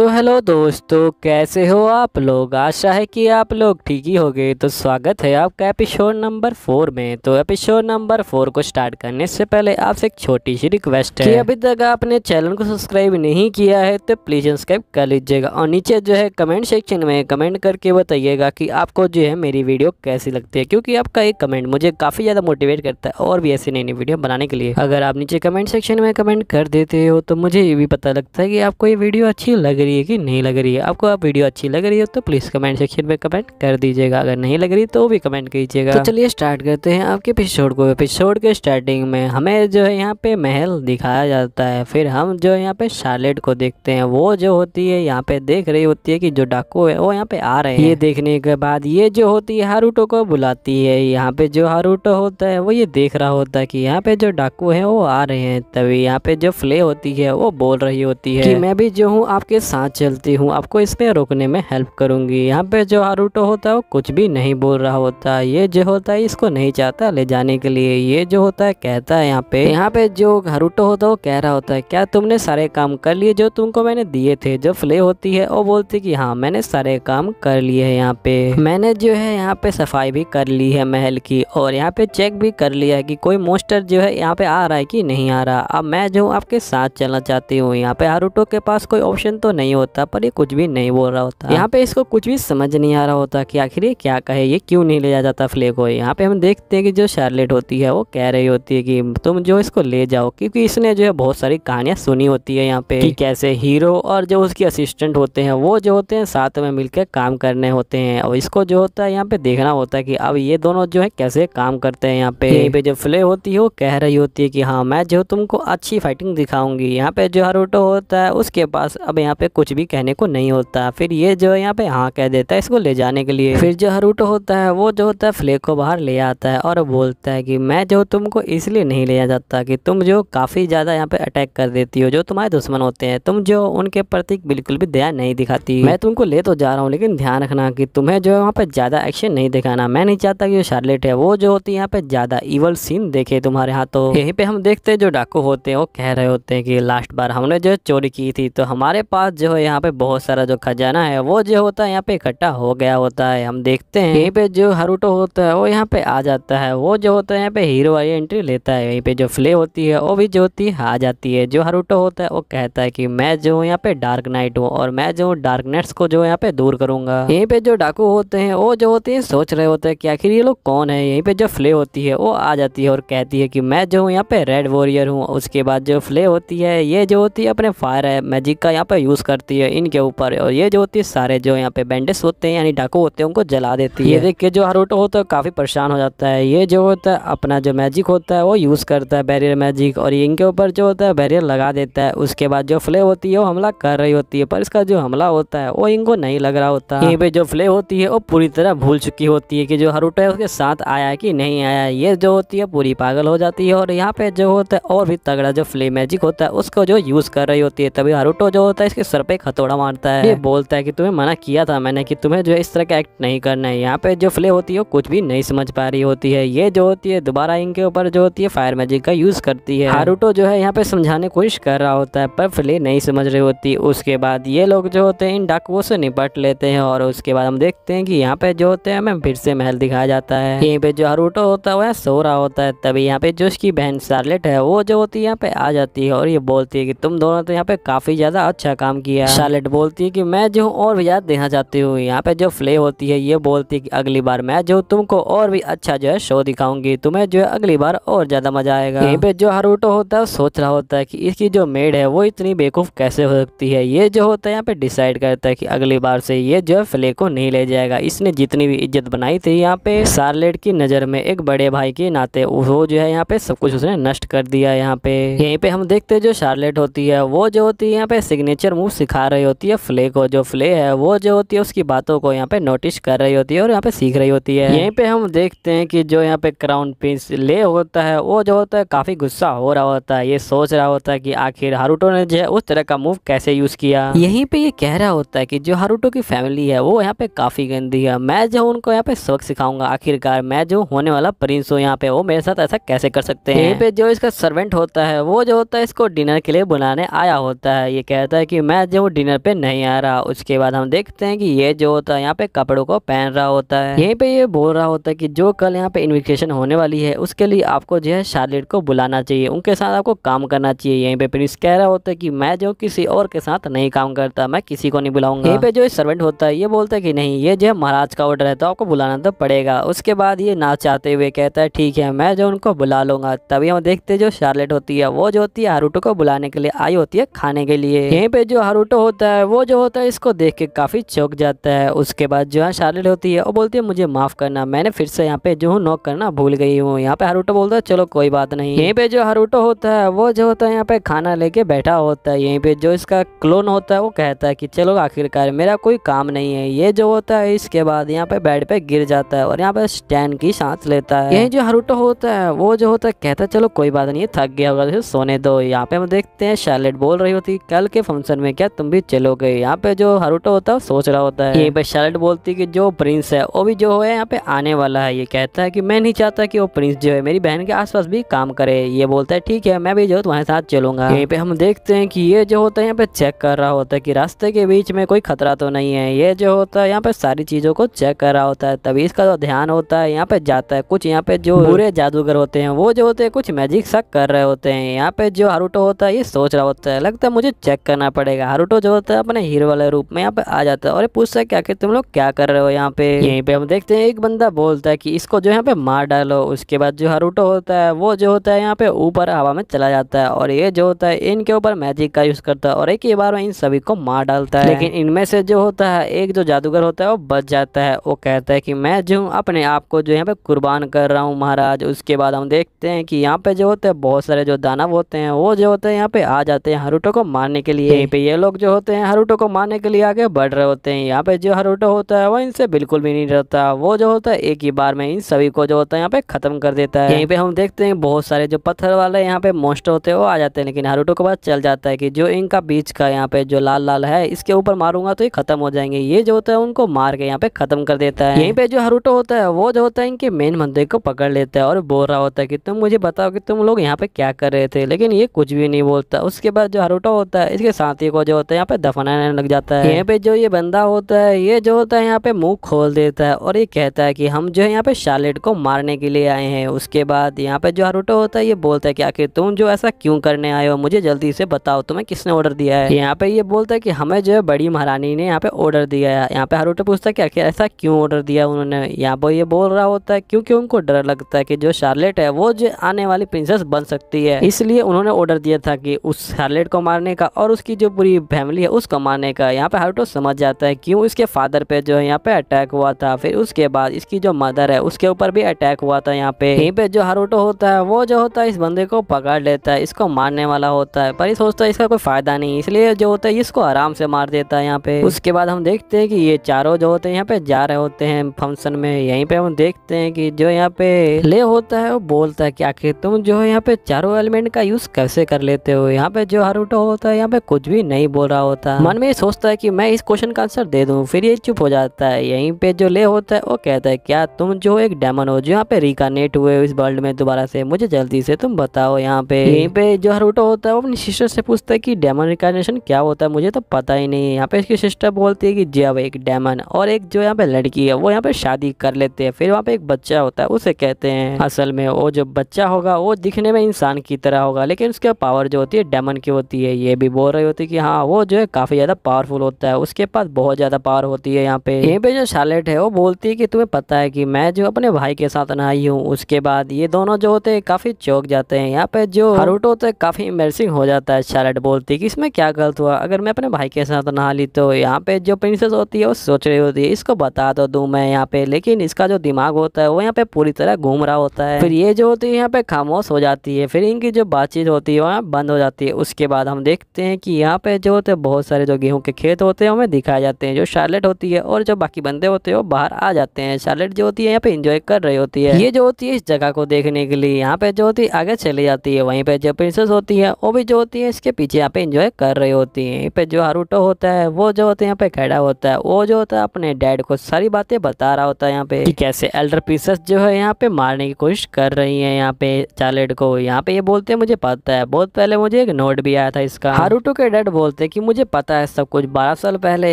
तो हेलो दोस्तों कैसे हो आप लोग आशा है कि आप लोग ठीक ही होंगे तो स्वागत है आपका एपिसोड नंबर फोर में तो एपिसोड नंबर फोर को स्टार्ट करने से पहले आपसे एक छोटी सी रिक्वेस्ट है कि अभी तक आपने चैनल को सब्सक्राइब नहीं किया है तो प्लीज़ सब्सक्राइब कर लीजिएगा और नीचे जो है कमेंट सेक्शन में कमेंट करके बताइएगा कि आपको जो है मेरी वीडियो कैसी लगती है क्योंकि आपका एक कमेंट मुझे काफ़ी ज़्यादा मोटिवेट करता है और भी ऐसी नई नई वीडियो बनाने के लिए अगर आप नीचे कमेंट सेक्शन में कमेंट कर देते हो तो मुझे ये भी पता लगता है कि आपको ये वीडियो अच्छी लग रही रही है कि नहीं लग रही है आपको आप वीडियो अच्छी लग रही हो तो प्लीज़ कमेंट सेक्शन में कमेंट कर दीजिएगा अगर नहीं लग रही तो भी कमेंट कीजिएगा तो चलिए स्टार्ट करते हैं आपके एपिसोड को एपिसोड के स्टार्टिंग में हमें जो है यहाँ पे महल दिखाया जाता है फिर हम जो है यहाँ पे शार्लेट को देखते हैं वो जो होती है यहाँ पे देख रही होती है कि जो डाकू है वो यहाँ पे आ रहे हैं ये देखने के बाद ये जो होती है हारूटो को बुलाती है यहाँ पे जो हारूटो होता है वो ये देख रहा होता है कि यहाँ पे जो डाकू है वो आ रहे हैं तभी यहाँ पे जो फ्ले होती है वो बोल रही होती है कि मैं भी जो हूँ आपके साथ साथ हाँ, चलती हूँ आपको इसमें रोकने में हेल्प करूँगी यहाँ पे जो हारूटो होता है वो कुछ भी नहीं बोल रहा होता है ये जो होता है इसको नहीं चाहता ले जाने के लिए ये जो होता है कहता है यहाँ पे यहाँ पे जो हारूटो होता है वो कह रहा होता है क्या तुमने सारे काम कर लिए जो तुमको मैंने दिए थे जो फ्ले होती है वो बोलती कि हाँ मैंने सारे काम कर लिए है यहाँ पे मैंने जो है यहाँ पे सफाई भी कर ली है महल की और यहाँ पे चेक भी कर लिया है कि कोई मोस्टर जो है यहाँ पे आ रहा है कि नहीं आ रहा अब मैं जो आपके साथ चलना चाहती हूँ यहाँ पे हारूटो के पास कोई ऑप्शन तो नहीं नहीं होता पर ये कुछ भी नहीं बोल रहा होता यहाँ पे इसको कुछ भी समझ नहीं आ रहा होता कि आखिर ये क्या कहे ये क्यों नहीं ले जा जाता फ्ले को यहाँ पे हम देखते हैं कि जो शार्लेट होती है वो कह रही होती है कि तुम जो इसको ले जाओ क्योंकि इसने जो है बहुत सारी कहानियां सुनी होती है यहाँ पे कि कैसे हीरो और जो उसके असिस्टेंट होते हैं वो जो होते हैं साथ में मिलकर काम करने होते हैं और इसको जो होता है यहाँ पे देखना होता है की अब ये दोनों जो है कैसे काम करते हैं यहाँ पे यहीं पे जो फ्ले होती है वो कह रही होती है की हाँ मैं जो तुमको अच्छी फाइटिंग दिखाऊंगी यहाँ पे जो हरोटो होता है उसके पास अब यहाँ पे कुछ भी कहने को नहीं होता फिर ये जो है यहाँ पे हाँ कह देता है इसको ले जाने के लिए फिर जो हरूटो होता है वो जो होता है फ्लेक को बाहर ले आता है और बोलता है कि मैं जो तुमको इसलिए नहीं ले जाता कि तुम जो काफ़ी ज़्यादा यहाँ पे अटैक कर देती हो जो तुम्हारे दुश्मन होते हैं तुम जो उनके प्रति बिल्कुल भी दया नहीं दिखाती मैं तुमको ले तो जा रहा हूँ लेकिन ध्यान रखना कि तुम्हें जो है वहाँ पर ज़्यादा एक्शन नहीं दिखाना मैं नहीं चाहता कि जो शार्लेट है वो जो होती है यहाँ पे ज़्यादा ईवल सीन देखे तुम्हारे हाथों यहीं पर हम देखते हैं जो डाकू होते हैं वो कह रहे होते हैं कि लास्ट बार हमने जो चोरी की थी तो हमारे पास जो हो यहाँ पे बहुत सारा जो खजाना है वो जो होता है यहाँ पे इकट्ठा हो गया होता है हम देखते हैं यहीं पे जो हरूटो होता है वो यहाँ पे आ जाता है वो जो होता है यहाँ पे हीरो वाली एंट्री लेता है यहीं पे जो फ्ले होती है वो भी जो होती है आ जाती है जो हरूटो होता है वो कहता है की मैं जो हूँ यहाँ पे डार्क नाइट हूँ और मैं जो डार्क नाइट्स को जो यहाँ पे दूर करूंगा यहीं पे जो डाकू होते हैं वो जो होते हैं सोच रहे होते हैं कि आखिर ये लोग कौन है यहीं पे जो फ्ले होती है वो आ जाती है और कहती है कि मैं जो हूँ यहाँ पे रेड वॉरियर हूँ उसके बाद जो फ्ले होती है ये जो होती है अपने फायर है मैजिक का यहाँ पे यूज़ करती है इनके ऊपर और ये जो होती है सारे जो यहाँ पे बैंडेज होते हैं यानी डाकू होते हैं उनको जला देती है ये देख के जो हरोटो होता है काफ़ी परेशान हो जाता है ये जो होता है अपना जो मैजिक होता है वो यूज़ करता है बैरियर मैजिक और इनके ऊपर जो होता है बैरियर लगा देता है उसके बाद जो फ्ले होती है वो हमला कर रही होती है पर इसका जो हमला होता है वो इनको नहीं लग रहा होता यहीं पे जो फ्ले होती है वो पूरी तरह भूल चुकी होती है कि जो हरुटो है उसके साथ आया है कि नहीं आया ये जो होती है पूरी पागल हो जाती है और यहाँ पे जो होता है और भी तगड़ा जो फ्ले मैजिक होता है उसको जो यूज़ कर रही होती है तभी हरुटो जो होता है इसके सर पे खतोड़ा मारता है बोलता है कि तुम्हें मना किया था मैंने कि तुम्हें जो इस तरह का एक्ट नहीं करना है यहाँ पे जो फ्ले होती है वो कुछ भी नहीं समझ पा रही होती है ये जो होती है दोबारा इनके ऊपर जो होती है फायर मैजिक का यूज करती है हारूटो जो है यहाँ पे समझाने की कोशिश कर रहा होता है पर फ्ले नहीं समझ रही होती उसके बाद ये लोग जो होते हैं इन डाकुओं से निपट लेते हैं और उसके बाद हम देखते हैं कि यहाँ पे जो होते हैं हमें फिर से महल दिखाया जाता है यहीं पे जो हारूटो होता है वह सो रहा होता है तभी यहाँ पे जो उसकी बहन सार्लेट है वो जो होती है यहाँ पे आ जाती है और ये बोलती है कि तुम दोनों तो यहाँ पे काफी ज्यादा अच्छा काम किया किया शार्लेट बोलती है कि मैं जो हूँ और भी याद देना चाहती हूँ यहाँ पे जो फ्ले होती है ये बोलती है कि अगली बार मैं जो तुमको और भी अच्छा जो है शो दिखाऊंगी तुम्हें जो है अगली बार और ज़्यादा मजा आएगा यहाँ पे जो हरूटो होता है सोच रहा होता है की इसकी जो मेड है वो इतनी बेकूफ कैसे हो सकती है ये जो होता है यहाँ पे डिसाइड करता है की अगली बार से ये जो है फ्ले को नहीं ले जाएगा इसने जितनी भी इज्जत बनाई थी यहाँ पे शार्लेट की नज़र में एक बड़े भाई के नाते वो जो है यहाँ पे सब कुछ उसने नष्ट कर दिया यहाँ पे यहीं पे हम देखते जो शार्लेट होती है वो जो होती है यहाँ पे सिग्नेचर मूव सिखा रही होती है फ्ले को जो फ्ले है वो जो होती है उसकी बातों को यहाँ पे नोटिस कर रही होती है और यहाँ पे सीख रही होती है यहीं पे हम देखते हैं कि जो यहाँ पे क्राउन प्रिंस ले होता है वो जो होता है काफ़ी गुस्सा हो रहा होता है ये सोच रहा होता है की आखिर हारूटो ने जो है उस तरह का मूव कैसे यूज़ किया यही पे ये कह रहा होता है की जो हारूटो की फैमिली है वो यहाँ पे काफ़ी गंदी है मैं जो उनको यहाँ पे सबक सिखाऊंगा आखिरकार मैं जो होने वाला प्रिंस हूँ यहाँ पे वो मेरे साथ ऐसा कैसे कर सकते हैं यहीं पे जो इसका सर्वेंट होता है वो जो होता है इसको डिनर के लिए बुलाने आया होता है ये कहता है कि मैं जो डिनर पे नहीं आ रहा उसके बाद हम देखते हैं कि ये जो होता है यहाँ पे कपड़ों को पहन रहा होता है यहीं पे ये बोल रहा होता है कि जो कल यहाँ पे इन्विटेशन होने वाली है उसके लिए आपको जो है शार्लेट को बुलाना चाहिए उनके साथ आपको काम करना चाहिए यहीं पे प्रिंस कह रहा होता है कि मैं जो किसी और के साथ नहीं काम करता मैं किसी को नहीं बुलाऊंगा यहीं पे जो सर्वेंट होता है ये बोलता है कि नहीं ये जो है महाराज का ऑर्डर है तो आपको बुलाना तो पड़ेगा उसके बाद ये ना चाहते हुए कहता है ठीक है मैं जो उनको बुला लूंगा तभी हम देखते जो शार्लेट होती है वो जो होती है हारूटो को बुलाने के लिए आई होती है खाने के लिए यहीं पे जो हारू नारुतो होता है वो जो होता है इसको देख के काफ़ी चौक जाता है उसके बाद जो है शार्लेट होती है वो बोलती है मुझे माफ़ करना मैंने फिर से यहाँ पे जो हूँ नॉक करना भूल गई हूँ यहाँ पे हारूटो बोलता है चलो कोई बात नहीं यहीं पे जो हारूटो होता है वो जो होता है यहाँ पे खाना लेके बैठा होता है यहीं पे जो इसका क्लोन होता है वो कहता है कि चलो आखिरकार मेरा कोई काम नहीं है ये जो होता है इसके बाद यहाँ पे बेड पे गिर जाता है और यहाँ पे स्टैंड की सांस लेता है यही जो हारूटो होता है वो जो होता है कहता है चलो कोई बात नहीं थक गया होगा सोने दो यहाँ पे हम देखते हैं शार्लेट बोल रही होती कल के फंक्शन में क्या तुम भी चलोगे यहाँ पे जो हरुटो होता है सोच रहा होता है यहीं पे शार्लेट बोलती है कि जो प्रिंस है वो भी जो है यहाँ पे आने वाला है ये कहता है कि मैं नहीं चाहता कि वो प्रिंस जो है मेरी बहन के आसपास भी काम करे ये बोलता है ठीक है मैं भी जो तुम्हारे साथ चलूंगा यहीं पे हम देखते हैं कि ये जो होता है यहाँ पे चेक कर रहा होता है कि रास्ते के बीच में कोई खतरा तो नहीं है ये जो होता है यहाँ पे सारी चीजों को चेक कर रहा होता है तभी इसका जो तो ध्यान होता है यहाँ पे जाता है कुछ यहाँ पे जो बुरे जादूगर होते हैं वो जो होते हैं कुछ मैजिक सक कर रहे होते हैं यहाँ पे जो हरूटो होता है ये सोच रहा होता है लगता है मुझे चेक करना पड़ेगा नारुटो जो होता है अपने हीरो वाले रूप में यहाँ पे आ जाता है और पूछता है क्या कि तुम लोग क्या कर रहे हो यहाँ पे यहीं पे हम देखते हैं एक बंदा बोलता है कि इसको जो यहाँ पे मार डालो उसके बाद जो हारूटो होता है वो जो होता है यहाँ पे ऊपर हवा में चला जाता है और ये जो होता है इनके ऊपर मैजिक का यूज करता है और एक ही बार में इन सभी को मार डालता है लेकिन इनमें से जो होता है एक जो जादूगर होता है वो बच जाता है वो कहता है की मैं जो अपने आप को जो यहाँ पे कुर्बान कर रहा हूँ महाराज उसके बाद हम देखते हैं कि यहाँ पे जो होता है बहुत सारे जो दानव होते हैं वो जो होते हैं यहाँ पे आ जाते हैं हारूटो को मारने के लिए यहीं पे ये लोग जो होते हैं हरूटो को मारने के लिए आगे बढ़ रहे होते हैं यहाँ पे जो हरूटो होता है वो इनसे बिल्कुल भी नहीं डरता वो जो होता है एक ही बार में इन सभी को जो होता है यहाँ पे खत्म कर देता है यहीं पे हम देखते हैं बहुत सारे जो पत्थर वाले यहाँ पे मोस्टर होते हैं वो आ जाते हैं लेकिन हरूटो के बाद चल जाता है कि जो इनका बीच का यहाँ पे जो लाल लाल है इसके ऊपर मारूंगा तो ये खत्म हो जाएंगे ये जो होता है उनको मार के यहाँ पे खत्म कर देता है यहीं पे जो हरूटो होता है वो जो होता है इनके मेन मंदिर को पकड़ लेता है और बोल रहा होता है की तुम मुझे बताओ की तुम लोग यहाँ पे क्या कर रहे थे लेकिन ये कुछ भी नहीं बोलता उसके बाद जो हरूटो होता है इसके साथी को जो होता है यहाँ पे दफनाने लग जाता है यहाँ पे जो ये बंदा होता है ये जो होता है यहाँ पे मुंह खोल देता है और ये कहता है कि हम जो है यहाँ पे शार्लेट को मारने के लिए आए हैं उसके बाद यहाँ पे जो हारूटो होता है ये बोलता है कि आखिर तुम जो ऐसा क्यों करने आए हो मुझे जल्दी से बताओ तुम्हें किसने ऑर्डर दिया है यहाँ पे ये बोलता है कि हमें जो है बड़ी महारानी ने यहाँ पे ऑर्डर दिया है यहाँ पे हारूटो पूछता है कि आखिर ऐसा क्यों ऑर्डर दिया उन्होंने यहाँ पर ये बोल रहा होता है क्योंकि उनको डर लगता है कि जो शार्लेट है वो जो आने वाली प्रिंसेस बन सकती है इसलिए उन्होंने ऑर्डर दिया था कि उस शार्लेट को मारने का और उसकी जो पूरी फैमिली है उसको मारने का यहाँ पे हारूटो समझ जाता है क्यों इसके फादर पे जो है यहाँ पे अटैक हुआ था फिर उसके बाद इसकी जो मदर है उसके ऊपर भी अटैक हुआ था यहाँ पे यहीं पे जो हारूटो होता है वो जो होता है इस बंदे को पकड़ लेता है इसको मारने वाला होता है पर ये सोचता है इसका कोई फायदा नहीं इसलिए जो होता है इसको आराम से मार देता है यहाँ पे उसके बाद हम देखते हैं कि ये चारों जो होते हैं यहाँ पे जा रहे होते हैं फंक्शन में यहीं पे हम देखते हैं कि जो यहाँ पे ले होता है वो बोलता है कि आखिर तुम जो है यहाँ पे चारों एलिमेंट का यूज कैसे कर लेते हो यहाँ पे जो हारूटो होता है यहाँ पे कुछ भी नहीं बोल रहा होता है मन में सोचता है कि मैं इस क्वेश्चन का आंसर दे दूँ फिर ये चुप हो जाता है यहीं पे जो ले होता है वो कहता है क्या तुम जो एक डेमन हो जो यहाँ पे रिकानेट हुए इस वर्ल्ड में दोबारा से मुझे जल्दी से तुम बताओ यहाँ पे हम्म। यहीं पे जो हरूटो होता है वो अपनी सिस्टर से पूछता है की डेमन रिकानेशन क्या होता है मुझे तो पता ही नहीं है यहाँ पे इसकी सिस्टर बोलती है जी अब हाँ एक डेमन और एक जो यहाँ पे लड़की है वो यहाँ पे शादी कर लेते हैं फिर वहाँ पे एक बच्चा होता है उसे कहते हैं असल में वो जो बच्चा होगा वो दिखने में इंसान की तरह होगा लेकिन उसके पावर जो होती है डेमन की होती है ये भी बोल रही होती है कि हाँ हाँ वो जो है काफ़ी ज़्यादा पावरफुल होता है उसके पास बहुत ज़्यादा पावर होती है यहाँ पे यहीं पे जो शार्लेट है वो बोलती है कि तुम्हें पता है कि मैं जो अपने भाई के साथ नहाई हूँ उसके बाद ये दोनों जो होते हैं काफ़ी चौक जाते हैं यहाँ पे जो हरूट होता है काफ़ी इमरसिंग हो जाता है शार्लेट बोलती है कि इसमें क्या गलत हुआ अगर मैं अपने भाई के साथ नहा ली तो यहाँ पे जो प्रिंसेस होती है वो सोच रही होती है इसको बता दो तो दू मैं यहाँ पे लेकिन इसका जो दिमाग होता है वो यहाँ पे पूरी तरह घूम रहा होता है फिर ये जो होती है यहाँ पे खामोश हो जाती है फिर इनकी जो बातचीत होती है वहाँ बंद हो जाती है उसके बाद हम देखते हैं कि यहाँ पे जो रखे होते हैं बहुत सारे जो गेहूँ के खेत होते हैं हमें दिखाए जाते हैं जो शार्लेट होती है और जो बाकी बंदे होते हैं वो बाहर आ जाते हैं शार्लेट जो होती है यहाँ पे इंजॉय कर रही होती है ये जो होती है इस जगह को देखने के लिए यहाँ पे जो होती है आगे चली जाती है वहीं पे जो प्रिंसेस होती है वो भी जो होती है इसके पीछे यहाँ पे इंजॉय कर रही होती है यहाँ पे जो हारूटो होता है वो जो होता है यहाँ पे खड़ा होता है वो जो होता है अपने डैड को सारी बातें बता रहा होता है यहाँ पे कैसे एल्डर प्रिंसेस जो है यहाँ पे मारने की कोशिश कर रही है यहाँ पे चार्लेट को यहाँ पे ये बोलते हैं मुझे पता है बहुत पहले मुझे एक नोट भी आया था इसका हारूटो के डैड बोलते देखिए कि मुझे पता है सब कुछ बारह साल पहले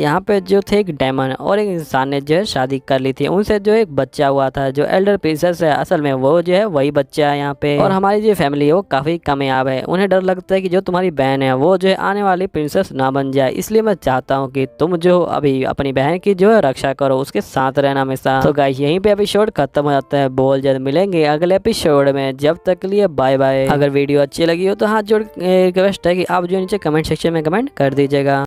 यहाँ पे जो थे एक डैमन और एक इंसान ने जो है शादी कर ली थी उनसे जो एक बच्चा हुआ था जो एल्डर प्रिंसेस है असल में वो जो है वही बच्चा है यहाँ पे और हमारी जो फैमिली है वो काफ़ी कामयाब है उन्हें डर लगता है की जो तुम्हारी बहन है वो जो है आने वाली प्रिंसेस ना बन जाए इसलिए मैं चाहता हूँ की तुम जो अभी अपनी बहन की जो है रक्षा करो उसके साथ रहना हमेशा तो गाइस यहीं पे एपिसोड खत्म हो जाता है बहुत जल्द मिलेंगे अगले एपिसोड में जब तक लिए बाय बाय अगर वीडियो अच्छी लगी हो तो हाथ जोड़ रिक्वेस्ट है कि आप जो नीचे कमेंट सेक्शन में कमेंट कर दीजिएगा